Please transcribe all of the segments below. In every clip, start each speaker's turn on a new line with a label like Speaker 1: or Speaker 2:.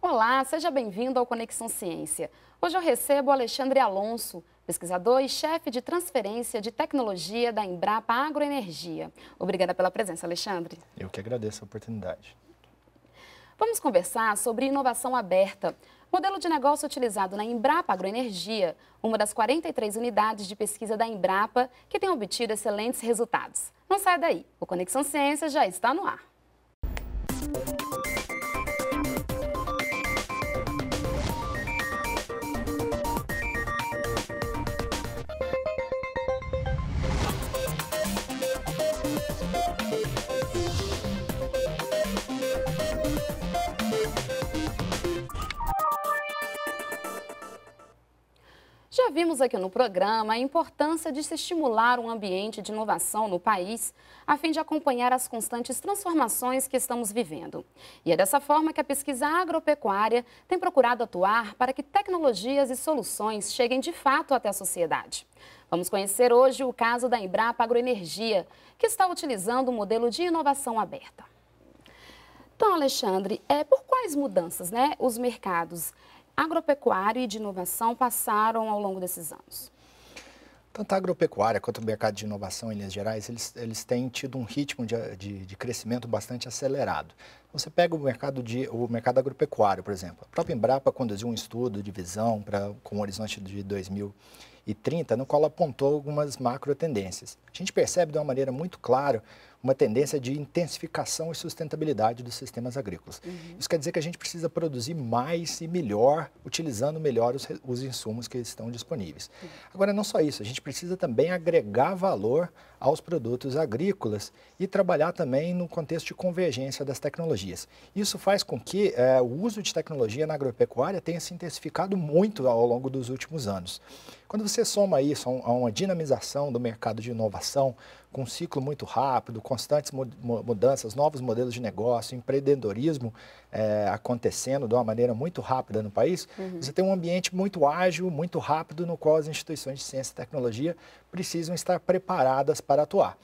Speaker 1: Olá, seja bem-vindo ao Conexão Ciência. Hoje eu recebo Alexandre Alonso, pesquisador e chefe de transferência de tecnologia da Embrapa Agroenergia. Obrigada pela presença, Alexandre.
Speaker 2: Eu que agradeço a oportunidade.
Speaker 1: Vamos conversar sobre inovação aberta, modelo de negócio utilizado na Embrapa Agroenergia, uma das 43 unidades de pesquisa da Embrapa que tem obtido excelentes resultados. Não sai daí, o Conexão Ciência já está no ar. Música Já vimos aqui no programa a importância de se estimular um ambiente de inovação no país, a fim de acompanhar as constantes transformações que estamos vivendo. E é dessa forma que a pesquisa agropecuária tem procurado atuar para que tecnologias e soluções cheguem de fato até a sociedade. Vamos conhecer hoje o caso da Embrapa Agroenergia, que está utilizando o um modelo de inovação aberta. Então, Alexandre, é, por quais mudanças né, os mercados agropecuário e de inovação passaram ao longo desses anos?
Speaker 2: Tanto a agropecuária quanto o mercado de inovação em Minas Gerais, eles, eles têm tido um ritmo de, de, de crescimento bastante acelerado. Você pega o mercado, de, o mercado agropecuário, por exemplo. A própria Embrapa conduziu um estudo de visão para com o horizonte de 2030, no qual apontou algumas macro tendências. A gente percebe de uma maneira muito clara uma tendência de intensificação e sustentabilidade dos sistemas agrícolas. Uhum. Isso quer dizer que a gente precisa produzir mais e melhor, utilizando melhor os, os insumos que estão disponíveis. Uhum. Agora, não só isso, a gente precisa também agregar valor aos produtos agrícolas e trabalhar também no contexto de convergência das tecnologias. Isso faz com que é, o uso de tecnologia na agropecuária tenha se intensificado muito ao longo dos últimos anos. Quando você soma isso a uma dinamização do mercado de inovação, com um ciclo muito rápido, constantes mudanças, novos modelos de negócio, empreendedorismo é, acontecendo de uma maneira muito rápida no país, uhum. você tem um ambiente muito ágil, muito rápido, no qual as instituições de ciência e tecnologia precisam estar preparadas para atuar.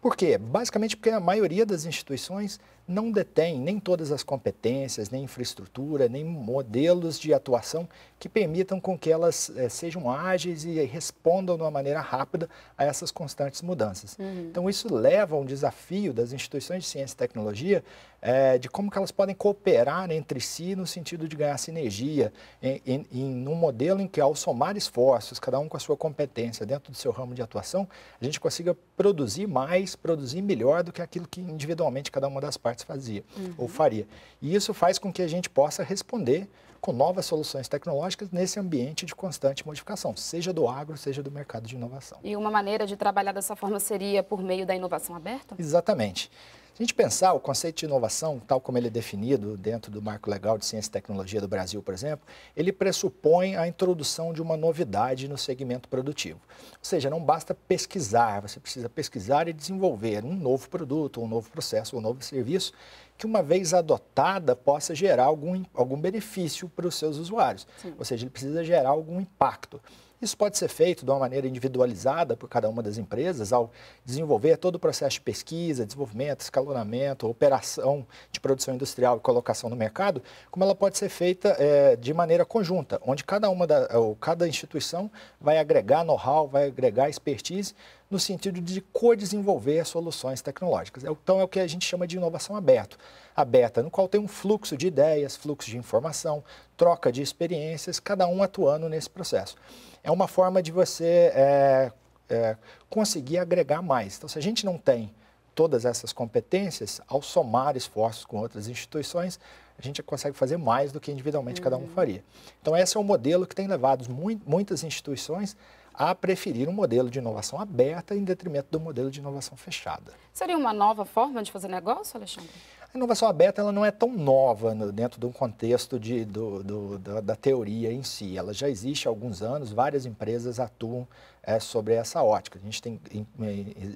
Speaker 2: Por quê? Basicamente porque a maioria das instituições não detém nem todas as competências, nem infraestrutura, nem modelos de atuação que permitam com que elas é, sejam ágeis e respondam de uma maneira rápida a essas constantes mudanças. Uhum. Então, isso leva a um desafio das instituições de ciência e tecnologia é, de como que elas podem cooperar entre si no sentido de ganhar sinergia em, em, em um modelo em que, ao somar esforços, cada um com a sua competência dentro do seu ramo de atuação, a gente consiga produzir mais, produzir melhor do que aquilo que individualmente cada uma das partes fazia uhum. ou faria. E isso faz com que a gente possa responder com novas soluções tecnológicas nesse ambiente de constante modificação, seja do agro, seja do mercado de inovação.
Speaker 1: E uma maneira de trabalhar dessa forma seria por meio da inovação aberta?
Speaker 2: Exatamente. Se a gente pensar o conceito de inovação, tal como ele é definido dentro do marco legal de ciência e tecnologia do Brasil, por exemplo, ele pressupõe a introdução de uma novidade no segmento produtivo. Ou seja, não basta pesquisar, você precisa pesquisar e desenvolver um novo produto, um novo processo, um novo serviço que, uma vez adotada, possa gerar algum, algum benefício para os seus usuários. Sim. Ou seja, ele precisa gerar algum impacto. Isso pode ser feito de uma maneira individualizada por cada uma das empresas, ao desenvolver todo o processo de pesquisa, desenvolvimento, escalonamento, operação de produção industrial e colocação no mercado, como ela pode ser feita é, de maneira conjunta, onde cada uma da, ou cada instituição vai agregar know-how, vai agregar expertise no sentido de co-desenvolver soluções tecnológicas. É então, é o que a gente chama de inovação aberta. Aberta, no qual tem um fluxo de ideias, fluxo de informação, troca de experiências, cada um atuando nesse processo. É uma forma de você é, é, conseguir agregar mais. Então, se a gente não tem todas essas competências, ao somar esforços com outras instituições, a gente consegue fazer mais do que individualmente uhum. cada um uhum. faria. Então, esse é o um modelo que tem levado muitas instituições a preferir um modelo de inovação aberta em detrimento do modelo de inovação fechada.
Speaker 1: Seria uma nova forma de fazer negócio, Alexandre?
Speaker 2: A inovação aberta ela não é tão nova no, dentro de um contexto de, do, do, da, da, teoria em si. Ela já existe há alguns anos, várias empresas atuam é, sobre essa ótica. A gente tem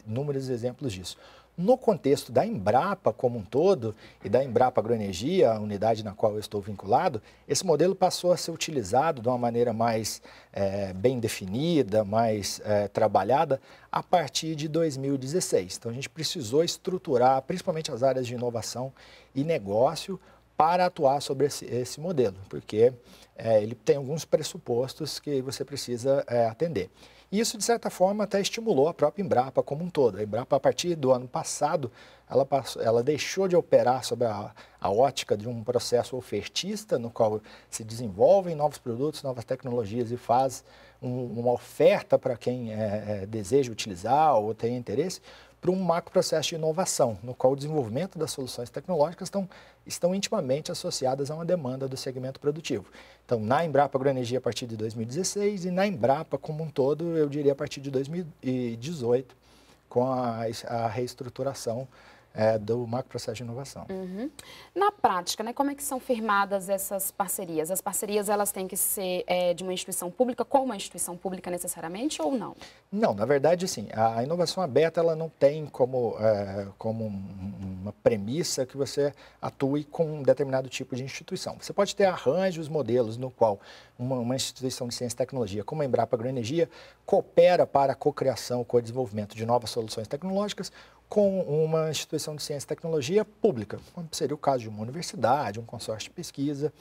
Speaker 2: inúmeros exemplos disso. No contexto da Embrapa como um todo e da Embrapa Agroenergia, a unidade na qual eu estou vinculado, esse modelo passou a ser utilizado de uma maneira mais é, bem definida, mais é, trabalhada, a partir de 2016. Então, a gente precisou estruturar, principalmente as áreas de inovação e negócio, para atuar sobre esse, esse modelo, porque é, ele tem alguns pressupostos que você precisa é, atender. E isso, de certa forma, até estimulou a própria Embrapa como um todo. A Embrapa, a partir do ano passado, ela, passou, ela deixou de operar sobre a, a ótica de um processo ofertista, no qual se desenvolvem novos produtos, novas tecnologias e faz um, uma oferta para quem é, é deseja utilizar ou tem interesse, para um macro processo de inovação, no qual o desenvolvimento das soluções tecnológicas estão estão intimamente associadas a uma demanda do segmento produtivo. Então, na Embrapa Agroenergia a partir de 2016 e na Embrapa como um todo, eu diria a partir de 2018, com a, a reestruturação é, do macroprocesso de inovação.
Speaker 1: Uhum. Na prática, né, como é que são firmadas essas parcerias? As parcerias elas têm que ser é, de uma instituição pública com uma instituição pública necessariamente ou não?
Speaker 2: Não, na verdade, sim. A inovação aberta ela não tem como, é, como uma premissa que você atue com um determinado tipo de instituição. Você pode ter arranjos, modelos no qual uma, uma instituição de ciência e tecnologia, como a Embrapa Agroenergia, coopera para a cocriação, co-desenvolvimento de novas soluções tecnológicas com uma instituição de ciência e tecnologia pública, como seria o caso de uma universidade, um consórcio de pesquisa,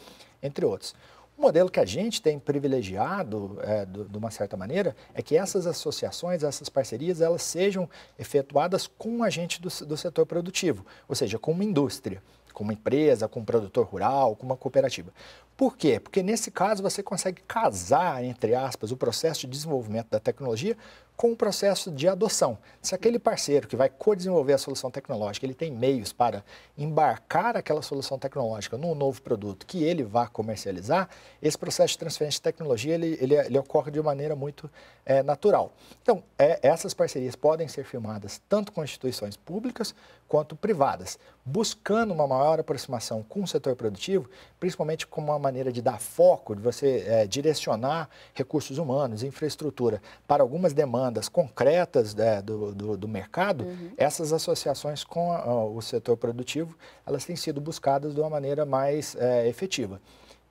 Speaker 2: entre outros. O modelo que a gente tem privilegiado, é, do, de uma certa maneira, é que essas associações, essas parcerias, elas sejam efetuadas com a agente do, do setor produtivo, ou seja, com uma indústria com uma empresa, com um produtor rural, com uma cooperativa. Por quê? Porque nesse caso você consegue casar, entre aspas, o processo de desenvolvimento da tecnologia com o processo de adoção. Se aquele parceiro que vai co-desenvolver a solução tecnológica, ele tem meios para embarcar aquela solução tecnológica num novo produto que ele vá comercializar, esse processo de transferência de tecnologia, ele, ele, ele ocorre de maneira muito é, natural. Então, é, essas parcerias podem ser firmadas tanto com instituições públicas quanto privadas, buscando uma maior aproximação com o setor produtivo, principalmente como uma maneira de dar foco, de você é, direcionar recursos humanos, infraestrutura para algumas demandas concretas é, do, do, do, mercado, uhum. essas associações com a, o setor produtivo, elas têm sido buscadas de uma maneira mais é, efetiva.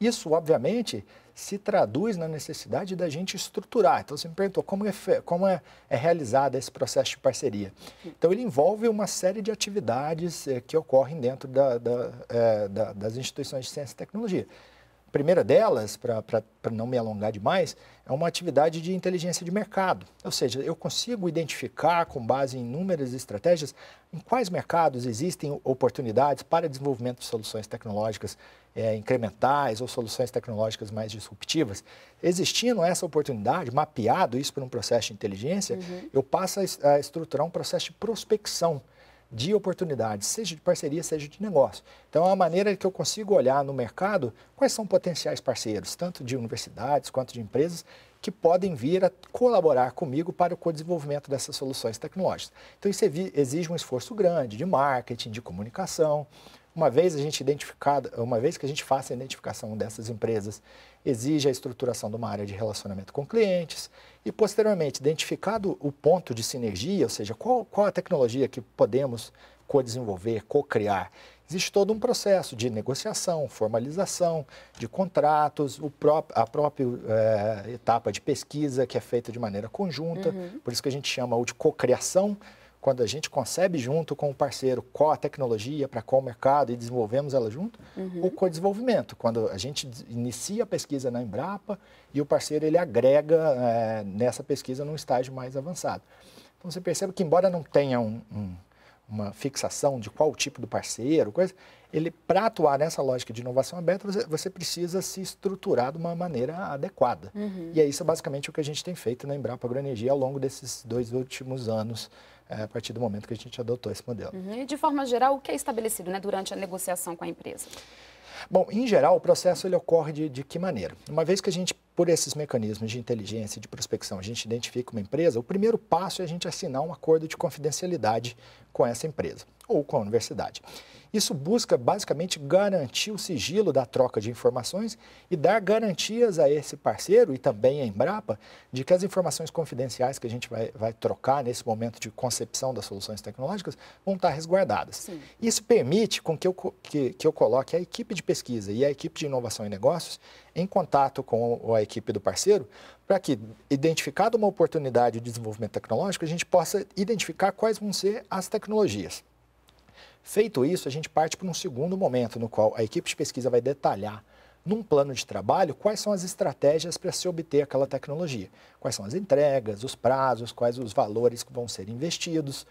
Speaker 2: Isso, obviamente, se traduz na necessidade da gente estruturar. Então, você me perguntou como é, como é, é realizado esse processo de parceria. Então, ele envolve uma série de atividades é, que ocorrem dentro da, da, é, da, das instituições de ciência e tecnologia. A primeira delas, para não me alongar demais, é uma atividade de inteligência de mercado. Ou seja, eu consigo identificar, com base em inúmeras estratégias, em quais mercados existem oportunidades para desenvolvimento de soluções tecnológicas é, incrementais ou soluções tecnológicas mais disruptivas. Existindo essa oportunidade, mapeado isso por um processo de inteligência, uhum. eu passo a, a estruturar um processo de prospecção de oportunidades, seja de parceria, seja de negócio. Então, é uma maneira que eu consigo olhar no mercado quais são potenciais parceiros, tanto de universidades quanto de empresas, que podem vir a colaborar comigo para o co-desenvolvimento dessas soluções tecnológicas. Então, isso exige um esforço grande de marketing, de comunicação. Uma vez, a gente identificado, uma vez que a gente faça a identificação dessas empresas, exige a estruturação de uma área de relacionamento com clientes, e, posteriormente, identificado o ponto de sinergia, ou seja, qual, qual a tecnologia que podemos co-desenvolver, co-criar, existe todo um processo de negociação, formalização de contratos, a própria é, eh, etapa de pesquisa que é feita de maneira conjunta, uhum. por isso que a gente chama de co-criação quando a gente concebe junto com o parceiro qual a tecnologia para qual mercado e desenvolvemos ela junto, uhum. o co-desenvolvimento, quando a gente inicia a pesquisa na Embrapa e o parceiro ele agrega é, nessa pesquisa num estágio mais avançado. Então você percebe que embora não tenha um, um, uma fixação de qual tipo do parceiro, coisa, ele para atuar nessa lógica de inovação aberta, você, você, precisa se estruturar de uma maneira adequada. Uhum. E é isso basicamente o que a gente tem feito na Embrapa Agroenergia ao longo desses dois últimos anos é, a partir do momento que a gente adotou esse modelo.
Speaker 1: Uhum. E de forma geral, o que é estabelecido né, durante a negociação com a empresa?
Speaker 2: Bom, em geral, o processo ele ocorre de, de que maneira? Uma vez que a gente por esses mecanismos de inteligência, de prospecção, a gente identifica uma empresa, o primeiro passo é a gente assinar um acordo de confidencialidade com essa empresa ou com a universidade. Isso busca basicamente garantir o sigilo da troca de informações e dar garantias a esse parceiro e também à Embrapa de que as informações confidenciais que a gente vai, vai trocar nesse momento de concepção das soluções tecnológicas vão estar resguardadas. Sim. Isso permite com que eu, que, que eu coloque a equipe de pesquisa e a equipe de inovação e negócios em contato com a equipe do parceiro, para que, identificada uma oportunidade de desenvolvimento tecnológico, a gente possa identificar quais vão ser as tecnologias. Feito isso, a gente parte para um segundo momento, no qual a equipe de pesquisa vai detalhar num plano de trabalho quais são as estratégias para se obter aquela tecnologia, quais são as entregas, os prazos, quais os valores que vão ser investidos.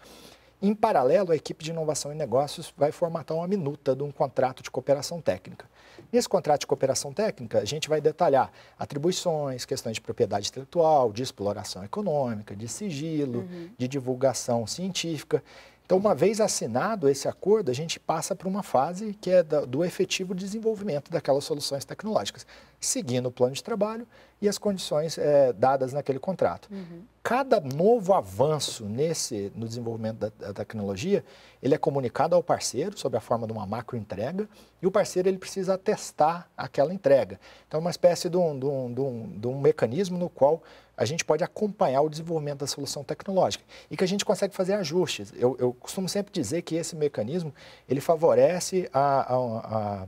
Speaker 2: Em paralelo, a equipe de inovação e negócios vai formatar uma minuta de um contrato de cooperação técnica. Nesse contrato de cooperação técnica, a gente vai detalhar atribuições, questões de propriedade intelectual, de exploração econômica, de sigilo, uhum. de divulgação científica. Então, uma vez assinado esse acordo, a gente passa para uma fase que é do efetivo desenvolvimento daquelas soluções tecnológicas, seguindo o plano de trabalho e as condições é, dadas naquele contrato. Uhum. Cada novo avanço nesse, no desenvolvimento da, da, tecnologia, ele é comunicado ao parceiro sob a forma de uma macro entrega e o parceiro ele precisa atestar aquela entrega. Então, é uma espécie de um, de um, de um, de um mecanismo no qual a gente pode acompanhar o desenvolvimento da solução tecnológica e que a gente consegue fazer ajustes. Eu, eu costumo sempre dizer que esse mecanismo ele favorece a, a,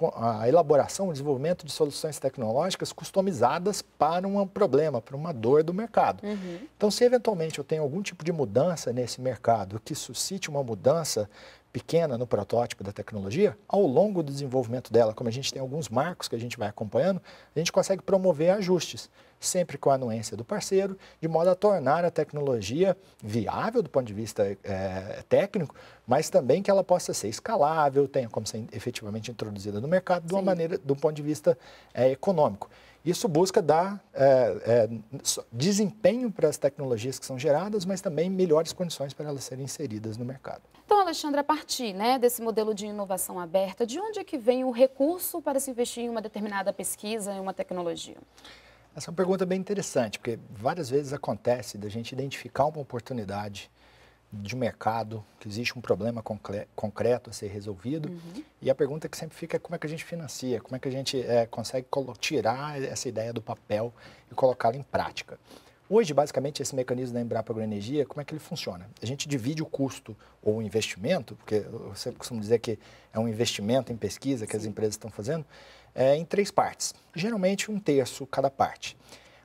Speaker 2: a, a elaboração, o desenvolvimento de soluções tecnológicas customizadas para um problema, para uma dor do mercado. Uhum. Então, se eventualmente eu tenho algum tipo de mudança nesse mercado que suscite uma mudança pequena no protótipo da tecnologia, ao longo do desenvolvimento dela, como a gente tem alguns marcos que a gente vai acompanhando, a gente consegue promover ajustes sempre com a anuência do parceiro, de modo a tornar a tecnologia viável do ponto de vista é, técnico, mas também que ela possa ser escalável, tenha como ser efetivamente introduzida no mercado de uma Sim. maneira, do ponto de vista é, econômico. Isso busca dar é, é, desempenho para as tecnologias que são geradas, mas também melhores condições para elas serem inseridas no mercado.
Speaker 1: Então, Alexandre, a partir né, desse modelo de inovação aberta, de onde é que vem o recurso para se investir em uma determinada pesquisa, em uma tecnologia?
Speaker 2: Essa é uma pergunta bem interessante, porque várias vezes acontece da gente identificar uma oportunidade de mercado, que existe um problema concreto a ser resolvido, uhum. e a pergunta que sempre fica é como é que a gente financia, como é que a gente é, consegue tirar essa ideia do papel e colocá-la em prática. Hoje, basicamente, esse mecanismo da Embrapa Agroenergia, como é que ele funciona? A gente divide o custo ou o investimento, porque você costuma dizer que é um investimento em pesquisa que Sim. as empresas estão fazendo, é, em três partes, geralmente um terço cada parte.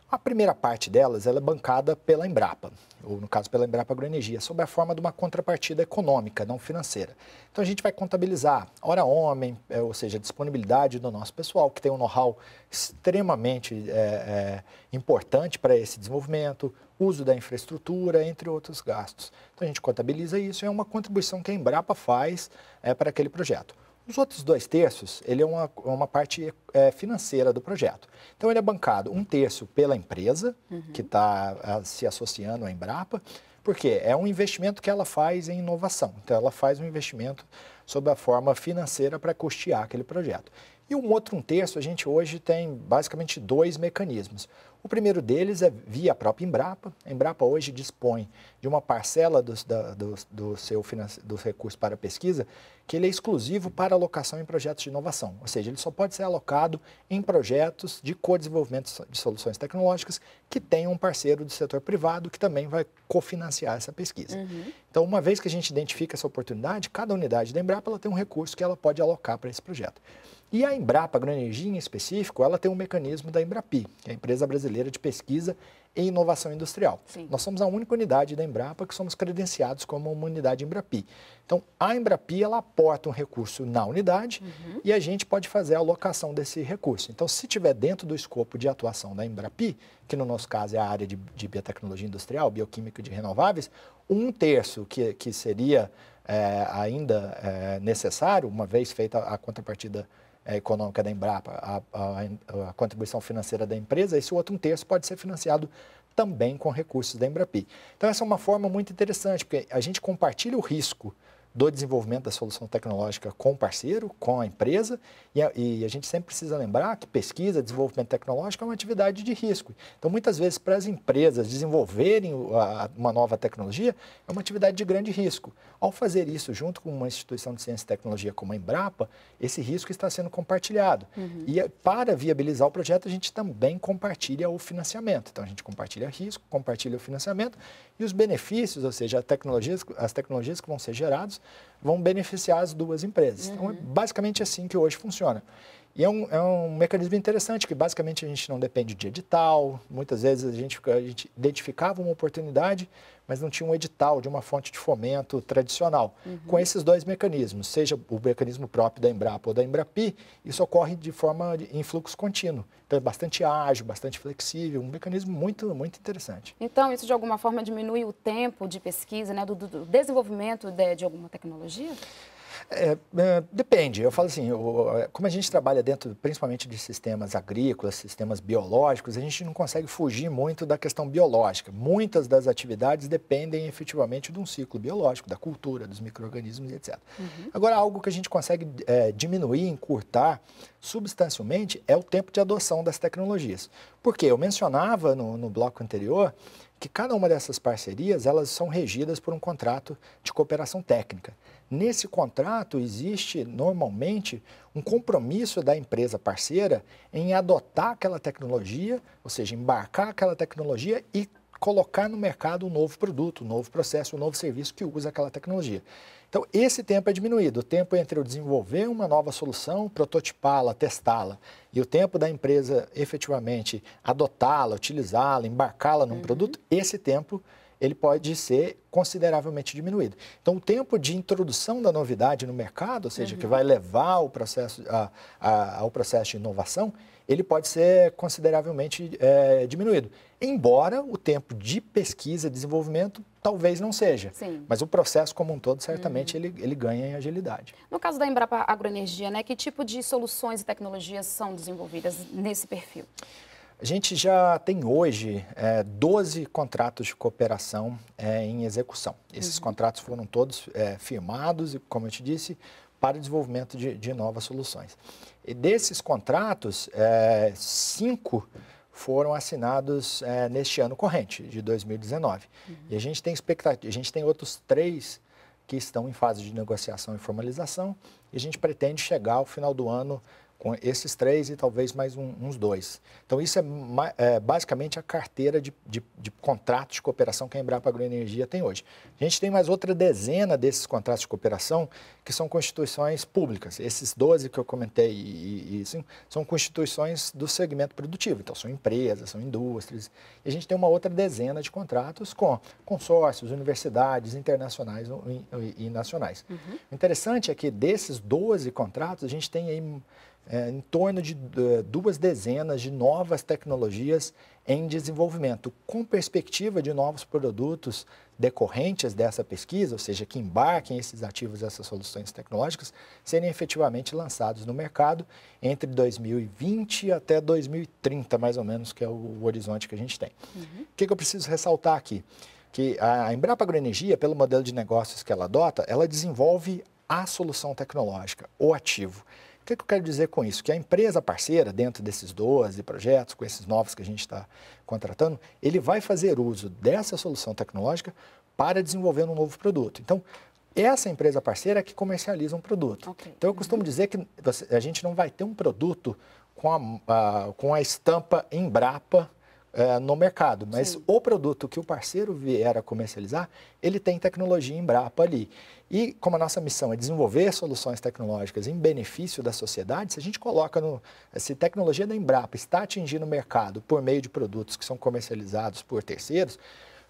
Speaker 2: A primeira parte delas ela é bancada pela Embrapa, ou no caso pela Embrapa Agroenergia, sob a forma de uma contrapartida econômica, não financeira. Então a gente vai contabilizar hora homem, é, ou seja, a disponibilidade do nosso pessoal, que tem um know-how extremamente é, é, importante para esse desenvolvimento, uso da infraestrutura, entre outros gastos. Então a gente contabiliza isso e é uma contribuição que a Embrapa faz é, para aquele projeto. Os outros dois terços, ele é uma, é uma parte é, financeira do projeto. Então, ele é bancado um terço pela empresa, uhum. que está se associando à Embrapa, porque é um investimento que ela faz em inovação. Então, ela faz um investimento sob a forma financeira para custear aquele projeto. E um outro um terço, a gente hoje tem basicamente dois mecanismos. O primeiro deles é via a própria Embrapa. A Embrapa hoje dispõe de uma parcela do, do, do seu, do recurso para pesquisa que ele é exclusivo para alocação em projetos de inovação, ou seja, ele só pode ser alocado em projetos de co-desenvolvimento de soluções tecnológicas que tenham um parceiro do setor privado que também vai cofinanciar essa pesquisa. Uhum. Então, uma vez que a gente identifica essa oportunidade, cada unidade da Embrapa ela tem um recurso que ela pode alocar para esse projeto. E a Embrapa, a Energia em específico, ela tem um mecanismo da Embrapi, que é a empresa brasileira de pesquisa e inovação industrial. Sim. Nós somos a única unidade da Embrapa que somos credenciados como uma unidade Embrapi. Então, a Embrapi ela aporta um recurso na unidade uhum. e a gente pode fazer a alocação desse recurso. Então, se tiver dentro do escopo de atuação da Embrapi, que no nosso caso é a área de, de biotecnologia industrial, bioquímica de renováveis, um terço que, que seria é, ainda é, necessário, uma vez feita a contrapartida é, econômica da Embrapa, a, a, a contribuição financeira da empresa, esse outro um terço pode ser financiado também com recursos da Embrapi. Então, essa é uma forma muito interessante, porque a gente compartilha o risco do desenvolvimento da solução tecnológica com o parceiro, com a empresa, e a, e a gente sempre precisa lembrar que pesquisa, desenvolvimento tecnológico é uma atividade de risco. Então, muitas vezes, para as empresas desenvolverem a, uma nova tecnologia, é uma atividade de grande risco. Ao fazer isso junto com uma instituição de ciência e tecnologia como a Embrapa, esse risco está sendo compartilhado. Uhum. E para viabilizar o projeto, a gente também compartilha o financiamento. Então, a gente compartilha risco, compartilha o financiamento e os benefícios, ou seja, as tecnologias que vão ser geradas, vão beneficiar as duas empresas. Uhum. Então, é uhum. basicamente assim que hoje funciona. E é um, é um mecanismo interessante, que basicamente a gente não depende de edital, muitas vezes a gente, a gente identificava uma oportunidade, mas não tinha um edital de uma fonte de fomento tradicional. Uhum. Com esses dois mecanismos, seja o mecanismo próprio da Embrapa ou da Embrapi, isso ocorre de forma de, em fluxo contínuo. Então é bastante ágil, bastante flexível, um mecanismo muito, muito interessante.
Speaker 1: Então isso de alguma forma diminui o tempo de pesquisa, né, do, do desenvolvimento de, de alguma tecnologia?
Speaker 2: É, é, depende. Eu falo assim, é, como a gente trabalha dentro, principalmente de sistemas agrícolas, sistemas biológicos, a gente não consegue fugir muito da questão biológica. Muitas das atividades dependem efetivamente de um ciclo biológico, da cultura, dos micro-organismos, etc. Uhum. Agora, algo que a gente consegue é, diminuir, encurtar substancialmente é o tempo de adoção das tecnologias. Porque eu mencionava no, no bloco anterior que cada uma dessas parcerias, elas são regidas por um contrato de cooperação técnica. Nesse contrato existe normalmente um compromisso da empresa parceira em adotar aquela tecnologia, ou seja, embarcar aquela tecnologia e colocar no mercado um novo produto, um novo processo, um novo serviço que usa aquela tecnologia. Então, esse tempo é diminuído, o tempo entre eu desenvolver uma nova solução, prototipá-la, testá-la, e o tempo da empresa efetivamente adotá-la, utilizá-la, embarcá-la num uhum. produto, esse tempo ele pode ser consideravelmente diminuído. Então, o tempo de introdução da novidade no mercado, ou seja, uhum. que vai levar o processo, a, a, ao processo de inovação, ele pode ser consideravelmente é, diminuído. Embora o tempo de pesquisa e desenvolvimento talvez não seja. Sim. Mas o processo como um todo, certamente, uhum. ele, ele ganha em agilidade.
Speaker 1: No caso da Embrapa Agroenergia, né, que tipo de soluções e tecnologias são desenvolvidas nesse perfil?
Speaker 2: A gente já tem hoje é, 12 contratos de cooperação é, em execução. Esses uhum. contratos foram todos é, firmados e, como eu te disse, para o desenvolvimento de, de novas soluções. E desses contratos, é, cinco foram assinados é, neste ano corrente, de 2019. Uhum. E a gente tem expectativa, a gente tem outros três que estão em fase de negociação e formalização, e a gente pretende chegar ao final do ano com esses três e talvez mais um, uns dois. Então, isso é, é basicamente a carteira de, de, de, contratos de cooperação que a Embrapa Agroenergia tem hoje. A gente tem mais outra dezena desses contratos de cooperação que são constituições públicas. Esses 12 que eu comentei e, e, e são constituições do segmento produtivo. Então, são empresas, são indústrias. E a gente tem uma outra dezena de contratos com consórcios, universidades internacionais e, e nacionais. Uhum. O interessante é que desses 12 contratos, a gente tem aí é, em torno de eh, duas dezenas de novas tecnologias em desenvolvimento, com perspectiva de novos produtos decorrentes dessa pesquisa, ou seja, que embarquem esses ativos, essas soluções tecnológicas, serem efetivamente lançados no mercado entre 2020 até 2030, mais ou menos, que é o, horizonte que a gente tem. Uhum. O que, que eu preciso ressaltar aqui? Que a Embrapa Agroenergia, pelo modelo de negócios que ela adota, ela desenvolve a solução tecnológica, o ativo que, que eu quero dizer com isso? Que a empresa parceira, dentro desses 12 projetos, com esses novos que a gente está contratando, ele vai fazer uso dessa solução tecnológica para desenvolver um novo produto. Então, essa empresa parceira é que comercializa um produto. Okay. Então, eu costumo uhum. dizer que a gente não vai ter um produto com a, a, com a estampa Embrapa é, no mercado. Mas Sim. o produto que o parceiro vier a comercializar, ele tem tecnologia Embrapa ali. E como a nossa missão é desenvolver soluções tecnológicas em benefício da sociedade, se a gente coloca no. Se tecnologia da Embrapa está atingindo o mercado por meio de produtos que são comercializados por terceiros,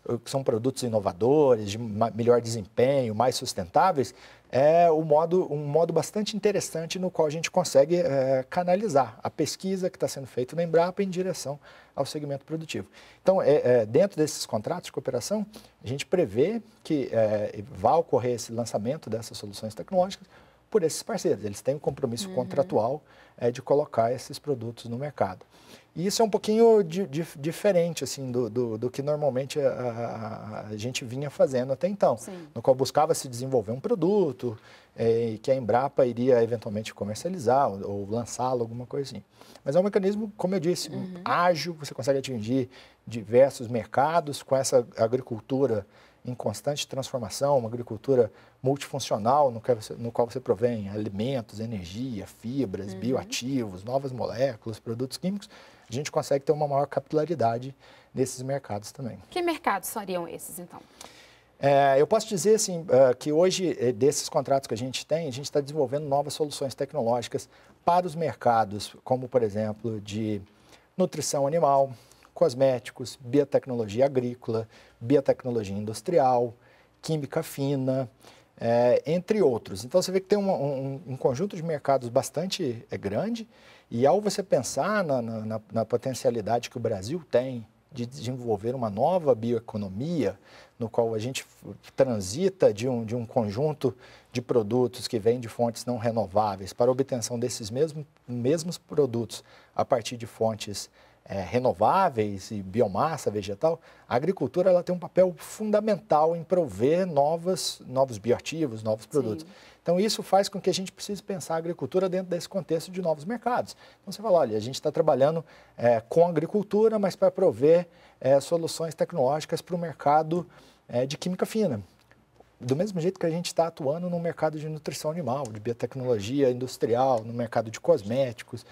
Speaker 2: eh, que são produtos inovadores, de melhor desempenho, mais sustentáveis, é um modo, um modo bastante interessante no qual a gente consegue é, canalizar a pesquisa que está sendo feita na Embrapa em direção ao segmento produtivo. Então, é, é, dentro desses contratos de cooperação, a gente prevê que eh, vá ocorrer esse lançamento dessas soluções tecnológicas por esses parceiros. Eles têm um compromisso uhum. contratual é, de colocar esses produtos no mercado. E isso é um pouquinho di, di, diferente assim do, do, do que normalmente a, a, gente vinha fazendo até então, Sim. no qual buscava se desenvolver um produto é, que a Embrapa iria eventualmente comercializar ou, ou lançá-lo, alguma coisinha. Assim. Mas é um mecanismo, como eu disse, uhum. ágil, você consegue atingir diversos mercados com essa agricultura em constante transformação, uma agricultura multifuncional, no, no qual você provém alimentos, energia, fibras, uhum. bioativos, novas moléculas, produtos químicos, a gente consegue ter uma maior capilaridade nesses mercados também.
Speaker 1: Que mercados seriam esses, então?
Speaker 2: É, eu posso dizer assim, ah, que hoje, eh, desses contratos que a gente tem, a gente está desenvolvendo novas soluções tecnológicas para os mercados, como, por exemplo, de nutrição animal, cosméticos, biotecnologia agrícola, biotecnologia industrial, química fina, é, entre outros. Então você vê que tem um, um, um conjunto de mercados bastante é, grande e ao você pensar na, na, na potencialidade que o Brasil tem de desenvolver uma nova bioeconomia, no qual a gente transita de um, de um conjunto de produtos que vêm de fontes não renováveis para obtenção desses mesmos, mesmos produtos a partir de fontes é, renováveis e biomassa vegetal, a agricultura ela tem um papel fundamental em prover novas, novos bioativos, novos produtos. Então, isso faz com que a gente precise pensar a agricultura dentro desse contexto de novos mercados. Então, você fala, olha, a gente está trabalhando é, com agricultura, mas para prover é, soluções tecnológicas para o mercado é, de química fina do mesmo jeito que a gente está atuando no mercado de nutrição animal, de biotecnologia industrial, no mercado de cosméticos.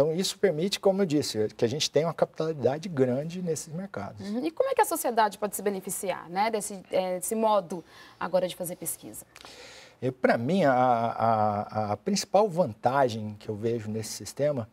Speaker 2: Então, isso permite, como eu disse, que a gente tenha uma capitalidade grande nesses mercados.
Speaker 1: Uhum. E como é que a sociedade pode se beneficiar né, desse, é, desse modo agora de fazer pesquisa?
Speaker 2: Para mim, a, a, a, principal vantagem que eu vejo nesse sistema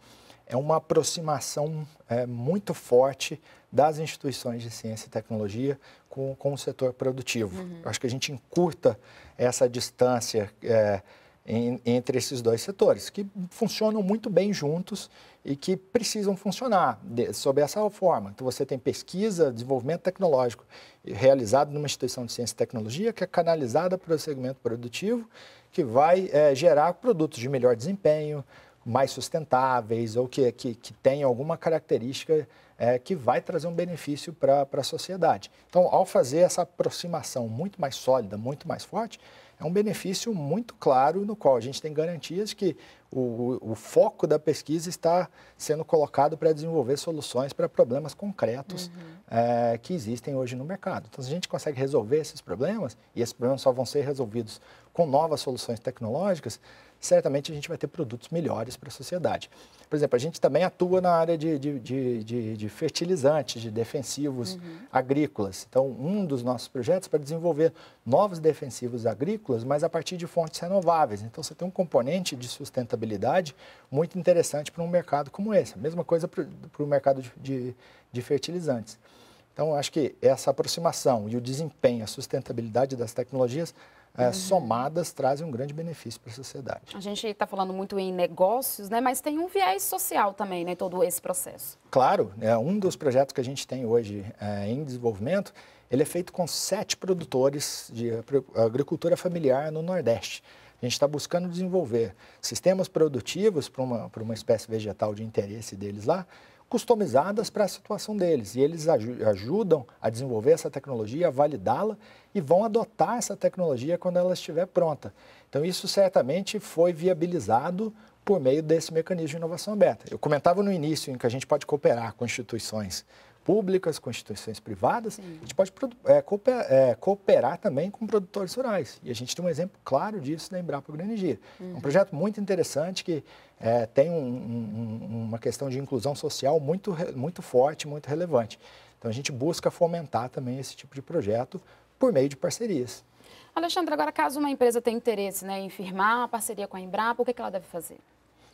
Speaker 2: é uma aproximação é, muito forte das instituições de ciência e tecnologia com, com o setor produtivo. Uhum. Acho que a gente encurta essa distância. É, em, entre esses dois setores, que funcionam muito bem juntos e que precisam funcionar de, sob essa forma. Então, você tem pesquisa, desenvolvimento tecnológico realizado numa instituição de ciência e tecnologia, que é canalizada para o segmento produtivo, que vai é, gerar produtos de melhor desempenho, mais sustentáveis ou que, que, que alguma característica é, que vai trazer um benefício para a sociedade. Então, ao fazer essa aproximação muito mais sólida, muito mais forte, é um benefício muito claro no qual a gente tem garantias que o, o foco da pesquisa está sendo colocado para desenvolver soluções para problemas concretos uhum. é, que existem hoje no mercado. Então, se a gente consegue resolver esses problemas, e esses problemas só vão ser resolvidos com novas soluções tecnológicas, certamente a gente vai ter produtos melhores para a sociedade. Por exemplo, a gente também atua na área de, de, de, de, de fertilizantes, de defensivos uhum. agrícolas. Então, um dos nossos projetos é para desenvolver novos defensivos agrícolas, mas a partir de fontes renováveis. Então, você tem um componente de sustentabilidade muito interessante para um mercado como esse. A mesma coisa para o mercado de, de fertilizantes. Então, acho que essa aproximação e o desempenho, a sustentabilidade das tecnologias é, somadas trazem um grande benefício para a sociedade.
Speaker 1: A gente está falando muito em negócios, né? mas tem um viés social também, né? Todo esse processo.
Speaker 2: Claro, é um dos projetos que a gente tem hoje é, em desenvolvimento, ele é feito com sete produtores de agricultura familiar no Nordeste. A gente está buscando desenvolver sistemas produtivos para uma, uma espécie vegetal de interesse deles lá, customizadas para a situação deles. E eles aj ajudam a desenvolver essa tecnologia, a validá-la e vão adotar essa tecnologia quando ela estiver pronta. Então, isso certamente foi viabilizado por meio desse mecanismo de inovação aberta. Eu comentava no início em que a gente pode cooperar com instituições públicas, com instituições privadas, Sim. a gente pode é, cooperar, é, cooperar, também com produtores rurais. E a gente tem um exemplo claro disso na Embrapa Grande é Uhum. Um projeto muito interessante que é, tem um, um, uma questão de inclusão social muito, muito forte, muito relevante. Então, a gente busca fomentar também esse tipo de projeto por meio de parcerias.
Speaker 1: Alexandre, agora, caso uma empresa tenha interesse né, em firmar uma parceria com a Embrapa, o que, que ela deve fazer?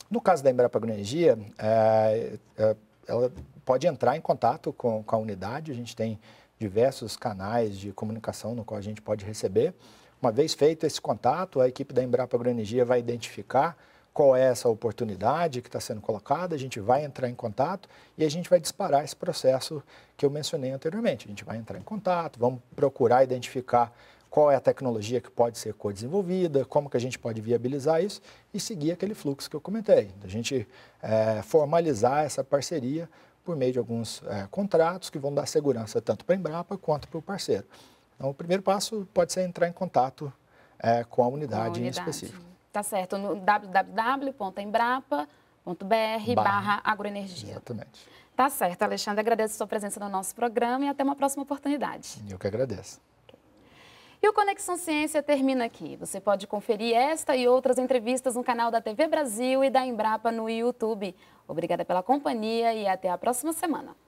Speaker 2: No caso da Embrapa Agroenergia, é, é, ela pode entrar em contato com, com a unidade, a gente tem diversos canais de comunicação no qual a gente pode receber. Uma vez feito esse contato, a equipe da Embrapa Agroenergia vai identificar qual é essa oportunidade que está sendo colocada, a gente vai entrar em contato e a gente vai disparar esse processo que eu mencionei anteriormente. A gente vai entrar em contato, vamos procurar identificar qual é a tecnologia que pode ser co-desenvolvida, como que a gente pode viabilizar isso e seguir aquele fluxo que eu comentei. A gente é, formalizar essa parceria por meio de alguns é, contratos que vão dar segurança tanto para a Embrapa quanto para o parceiro. Então, o primeiro passo pode ser entrar em contato é, com, a unidade, com a unidade. em específico.
Speaker 1: Tá certo, no www.embrapa.br barra agroenergia. Exatamente. Tá certo, Alexandre, agradeço a sua presença no nosso programa e até uma próxima oportunidade.
Speaker 2: Eu que agradeço.
Speaker 1: E o Conexão Ciência termina aqui. Você pode conferir esta e outras entrevistas no canal da TV Brasil e da Embrapa no YouTube. Obrigada pela companhia e até a próxima semana.